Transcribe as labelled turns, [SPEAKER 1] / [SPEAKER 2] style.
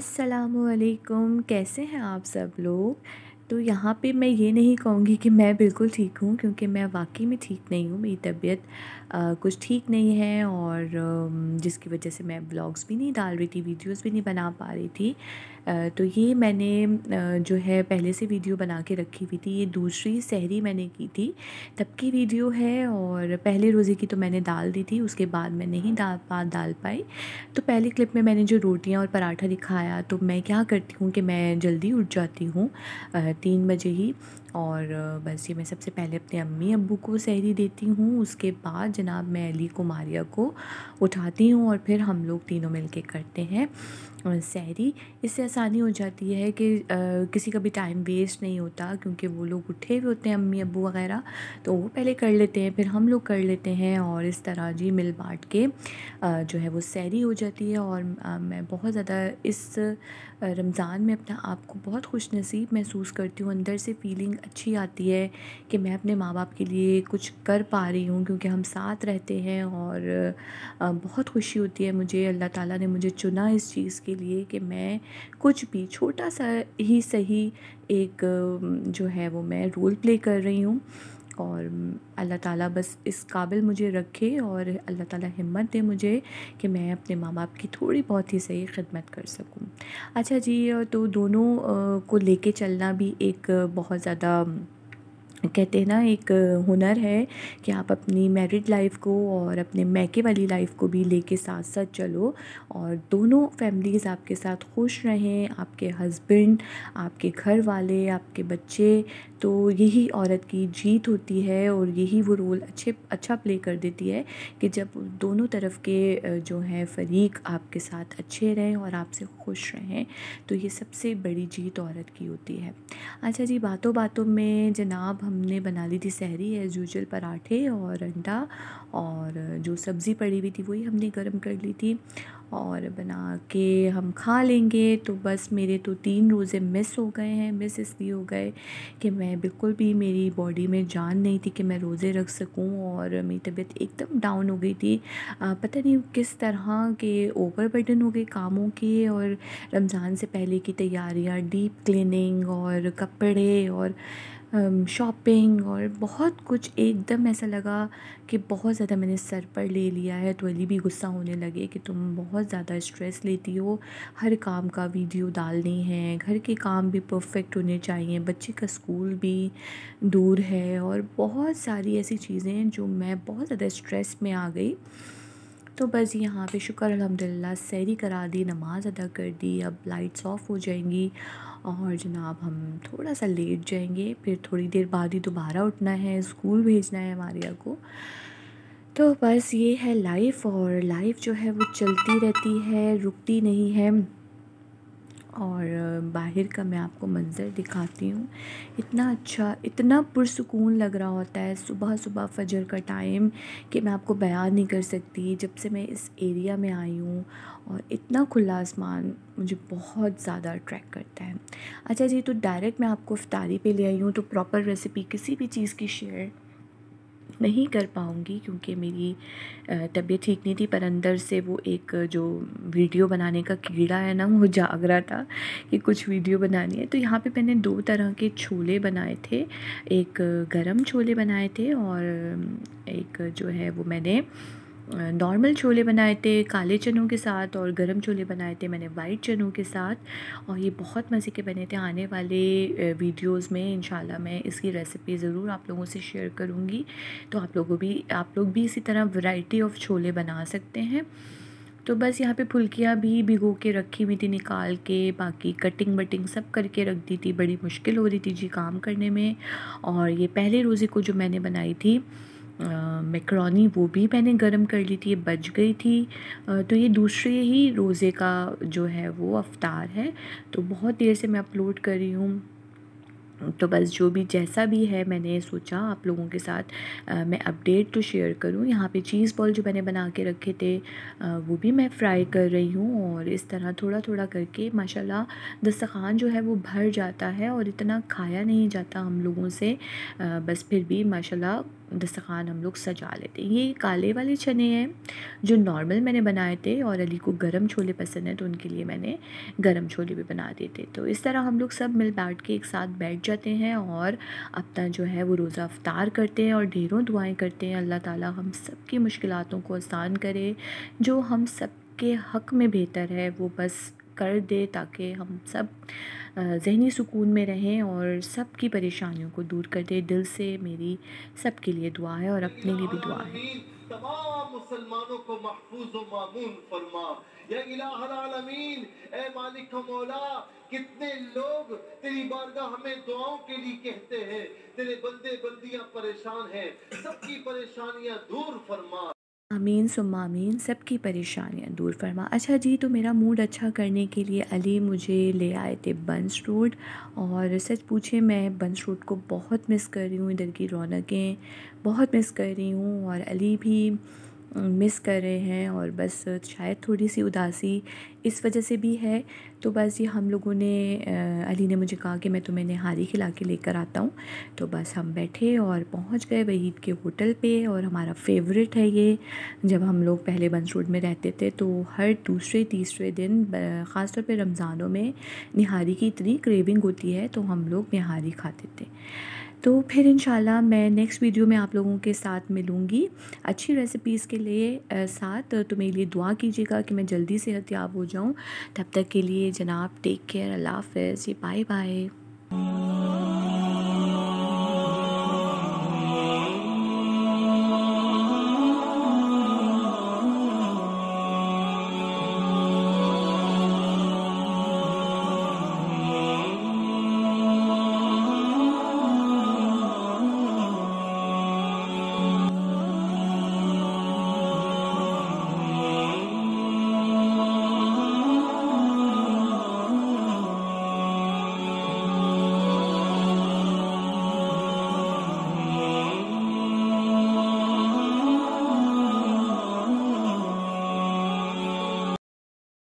[SPEAKER 1] असलकुम कैसे हैं आप सब लोग तो यहाँ पे मैं ये नहीं कहूँगी कि मैं बिल्कुल ठीक हूँ क्योंकि मैं वाकई में ठीक नहीं हूँ मेरी तबीयत कुछ ठीक नहीं है और जिसकी वजह से मैं ब्लॉग्स भी नहीं डाल रही थी वीडियोस भी नहीं बना पा रही थी तो ये मैंने जो है पहले से वीडियो बना के रखी हुई थी ये दूसरी सहरी मैंने की थी तब की वीडियो है और पहले रोज़े की तो मैंने डाल दी थी उसके बाद मैं नहीं डाल पा डाल पाई तो पहले क्लिप में मैंने जो रोटियाँ और पराठा दिखाया तो मैं क्या करती हूँ कि मैं जल्दी उठ जाती हूँ तीन बजे ही और बस ये मैं सबसे पहले अपने अम्मी अबू को सहरी देती हूँ उसके बाद जनाब मैं अली को मारिया को उठाती हूँ और फिर हम लोग तीनों मिल के करते हैं सहरी इससे आसानी हो जाती है कि आ, किसी का भी टाइम वेस्ट नहीं होता क्योंकि वो लोग उठे हुए होते हैं अम्मी अबू वगैरह तो वो पहले कर लेते हैं फिर हम लोग कर लेते हैं और इस तरह जी मिल बाँट के आ, जो है वो सहरी हो जाती है और आ, मैं बहुत ज़्यादा इस रमज़ान में अपना आप को बहुत खुश नसीब महसूस करती हूँ अंदर से फीलिंग अच्छी आती है कि मैं अपने माँ बाप के लिए कुछ कर पा रही हूँ क्योंकि हम साथ रहते हैं और बहुत खुशी होती है मुझे अल्लाह ताला ने मुझे चुना इस चीज़ के लिए कि मैं कुछ भी छोटा सा ही सही एक जो है वो मैं रोल प्ले कर रही हूँ और अल्लाह ताला बस इस काबिल मुझे रखे और अल्लाह ताला हिम्मत दे मुझे कि मैं अपने माँ बाप की थोड़ी बहुत ही सही खिदमत कर सकूँ अच्छा जी तो दोनों को लेके चलना भी एक बहुत ज़्यादा कहते हैं ना एक हुनर है कि आप अपनी मैरिड लाइफ को और अपने मैके वाली लाइफ को भी लेके साथ साथ चलो और दोनों फैमिलीज़ आपके साथ खुश रहें आपके हस्बैंड आपके घर वाले आपके बच्चे तो यही औरत की जीत होती है और यही वो रोल अच्छे अच्छा प्ले कर देती है कि जब दोनों तरफ के जो हैं फरीक आपके साथ अच्छे रहें और आपसे खुश रहें तो ये सबसे बड़ी जीत औरत की होती है अच्छा जी बातों बातों में जनाब हमने बना ली थी सहरी एज़ यूजल पराठे और अंडा और जो सब्ज़ी पड़ी हुई थी वही हमने गर्म कर ली थी और बना के हम खा लेंगे तो बस मेरे तो तीन रोज़े मिस हो गए हैं मिस इसलिए हो गए कि मैं बिल्कुल भी मेरी बॉडी में जान नहीं थी कि मैं रोज़े रख सकूं और मेरी तबीयत एकदम डाउन हो गई थी आ, पता नहीं किस तरह के ओवर बर्डन हो गए कामों के और रमज़ान से पहले की तैयारियां डीप क्लीनिंग और कपड़े और शॉपिंग um, और बहुत कुछ एकदम ऐसा लगा कि बहुत ज़्यादा मैंने सर पर ले लिया है तो अली भी गुस्सा होने लगे कि तुम बहुत ज़्यादा स्ट्रेस लेती हो हर काम का वीडियो डालनी है घर के काम भी परफेक्ट होने चाहिए बच्चे का स्कूल भी दूर है और बहुत सारी ऐसी चीज़ें जो मैं बहुत ज़्यादा स्ट्रेस में आ गई तो बस यहाँ पे शुक्र अलहमदिल्ला सैरी करा दी नमाज़ अदा कर दी अब लाइट्स ऑफ हो जाएंगी और जनाब हम थोड़ा सा लेट जाएंगे फिर थोड़ी देर बाद ही दोबारा उठना है स्कूल भेजना है मारिया को तो बस ये है लाइफ और लाइफ जो है वो चलती रहती है रुकती नहीं है और बाहर का मैं आपको मंज़र दिखाती हूँ इतना अच्छा इतना पुरसकून लग रहा होता है सुबह सुबह फजर का टाइम कि मैं आपको बयान नहीं कर सकती जब से मैं इस एरिया में आई हूँ और इतना खुला आसमान मुझे बहुत ज़्यादा अट्रैक्ट करता है अच्छा जी तो डायरेक्ट मैं आपको अफ्तारी पे ले आई हूँ तो प्रॉपर रेसिपी किसी भी चीज़ की शेयर नहीं कर पाऊँगी क्योंकि मेरी तबीयत ठीक नहीं थी पर अंदर से वो एक जो वीडियो बनाने का कीड़ा है ना वो जाग रहा था कि कुछ वीडियो बनानी है तो यहाँ पे मैंने दो तरह के छोले बनाए थे एक गरम छोले बनाए थे और एक जो है वो मैंने नॉर्मल छोले बनाए थे काले चनों के साथ और गरम छोले बनाए थे मैंने वाइट चनों के साथ और ये बहुत मज़े के बने थे आने वाले वीडियोस में इन मैं इसकी रेसिपी ज़रूर आप लोगों से शेयर करूँगी तो आप लोगों भी आप लोग भी इसी तरह वैरायटी ऑफ छोले बना सकते हैं तो बस यहाँ पे फुल्कियाँ भी भिगो के रखी हुई थी निकाल के बाकी कटिंग वटिंग सब करके रख दी थी बड़ी मुश्किल हो रही थी जी काम करने में और ये पहले रोज़े को जो मैंने बनाई थी मैक्रोनी वो भी मैंने गर्म कर ली थी बच गई थी तो ये दूसरे ही रोज़े का जो है वो अवतार है तो बहुत देर से मैं अपलोड कर रही हूँ तो बस जो भी जैसा भी है मैंने सोचा आप लोगों के साथ आ, मैं अपडेट तो शेयर करूं यहाँ पे चीज़ बॉल जो मैंने बना के रखे थे आ, वो भी मैं फ्राई कर रही हूँ और इस तरह थोड़ा थोड़ा करके माशाल्लाह दस्तखान जो है वो भर जाता है और इतना खाया नहीं जाता हम लोगों से आ, बस फिर भी माशाल्लाह दस्तखान हम लोग सजा लेते हैं ये काले वाले चने हैं जो नॉर्मल मैंने बनाए थे और अली को गरम छोले पसंद हैं तो उनके लिए मैंने गरम छोले भी बना दिए थे तो इस तरह हम लोग सब मिल बैठ के एक साथ बैठ जाते हैं और अपना जो है वो रोज़ा अफ्तार करते हैं और ढेरों दुआएं करते हैं अल्लाह ताला हम सब की मुश्किलों को आसान करे जो हम सब के हक़ में बेहतर है वो बस कर दे ताकि हम सब जहनी सुकून में रहें और सब की परेशानियों को दूर कर दे दिल से मेरी सब के लिए दुआ है और अपने लिए भी दुआ है तमाम मुसलमानों को महफूज मामून फरमा या इलामीन ए मालिक मौला कितने लोग तेरी बारगाह हमें दुआओं के लिए कहते हैं तेरे बंदे बंदियां परेशान हैं सबकी परेशानियां दूर फरमा आमीन सुमामीन सब की परेशानियाँ दूर फरमा अच्छा जी तो मेरा मूड अच्छा करने के लिए अली मुझे ले आए थे बंस रोड और सच पूछे मैं बंस रोड को बहुत मिस कर रही हूँ इधर की रौनकें बहुत मिस कर रही हूँ और अली भी मिस कर रहे हैं और बस शायद थोड़ी सी उदासी इस वजह से भी है तो बस ये हम लोगों ने अली ने मुझे कहा कि मैं तुम्हें नहारी खिला के लेकर आता हूँ तो बस हम बैठे और पहुँच गए वहीद के होटल पे और हमारा फेवरेट है ये जब हम लोग पहले बंस रोड में रहते थे तो हर दूसरे तीसरे दिन ख़ासतौर पर रमज़ानों में निहारी की इतनी क्रेविंग होती है तो हम लोग निहारी खाते थे तो फिर इन मैं नेक्स्ट वीडियो में आप लोगों के साथ मिलूँगी अच्छी रेसिपीज़ के लिए साथ तो मेरे लिए दुआ कीजिएगा कि मैं जल्दी सेहतियाब हो जाऊँ तब तक के लिए जनाब टेक केयर अल्लाह हाफ बाय बाय